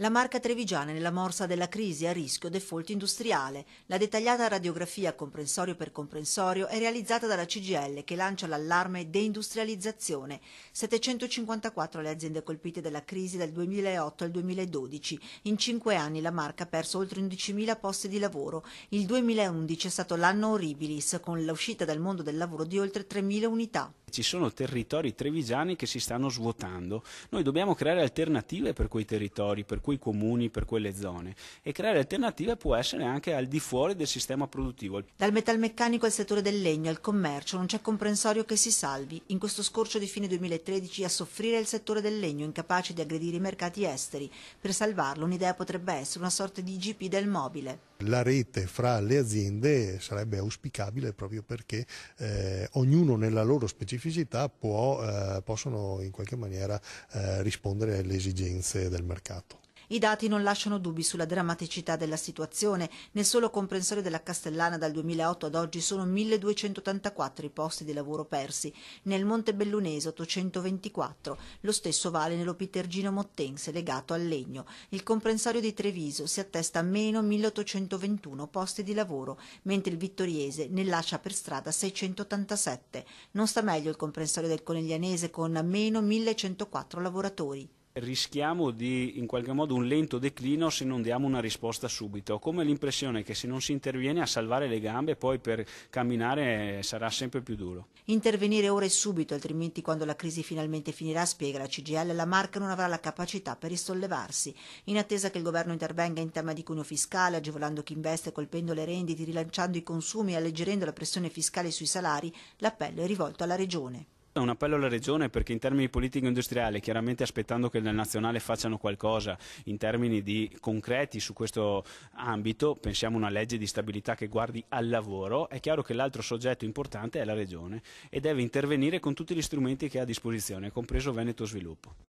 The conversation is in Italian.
La marca trevigiana nella morsa della crisi a rischio default industriale. La dettagliata radiografia comprensorio per comprensorio è realizzata dalla CGL che lancia l'allarme deindustrializzazione. 754 le aziende colpite dalla crisi dal 2008 al 2012. In cinque anni la marca ha perso oltre 11.000 posti di lavoro. Il 2011 è stato l'anno horribilis con l'uscita dal mondo del lavoro di oltre 3.000 unità. Ci sono territori trevigiani che si stanno svuotando. Noi dobbiamo creare alternative per quei territori, per quei comuni, per quelle zone e creare alternative può essere anche al di fuori del sistema produttivo. Dal metalmeccanico al settore del legno, al commercio, non c'è comprensorio che si salvi. In questo scorcio di fine 2013 a soffrire il settore del legno, incapace di aggredire i mercati esteri. Per salvarlo un'idea potrebbe essere una sorta di IGP del mobile. La rete fra le aziende sarebbe auspicabile proprio perché eh, ognuno nella loro specificità può, eh, possono in qualche maniera eh, rispondere alle esigenze del mercato. I dati non lasciano dubbi sulla drammaticità della situazione. Nel solo comprensorio della Castellana dal 2008 ad oggi sono 1284 i posti di lavoro persi, nel Monte Bellunese 824. Lo stesso vale nell'Opitergino Mottense legato al legno. Il comprensorio di Treviso si attesta a meno 1821 posti di lavoro, mentre il Vittoriese ne lascia per strada 687. Non sta meglio il comprensorio del Coneglianese con meno 1104 lavoratori rischiamo di in qualche modo un lento declino se non diamo una risposta subito. Ho come l'impressione che se non si interviene a salvare le gambe poi per camminare eh, sarà sempre più duro. Intervenire ora e subito, altrimenti quando la crisi finalmente finirà, spiega la CGL, la marca non avrà la capacità per risollevarsi. In attesa che il governo intervenga in tema di cuneo fiscale, agevolando chi investe, colpendo le rendite, rilanciando i consumi e alleggerendo la pressione fiscale sui salari, l'appello è rivolto alla Regione fatto un appello alla regione perché in termini di politica industriale, chiaramente aspettando che nel nazionale facciano qualcosa in termini di concreti su questo ambito, pensiamo a una legge di stabilità che guardi al lavoro, è chiaro che l'altro soggetto importante è la regione e deve intervenire con tutti gli strumenti che ha a disposizione, compreso Veneto Sviluppo.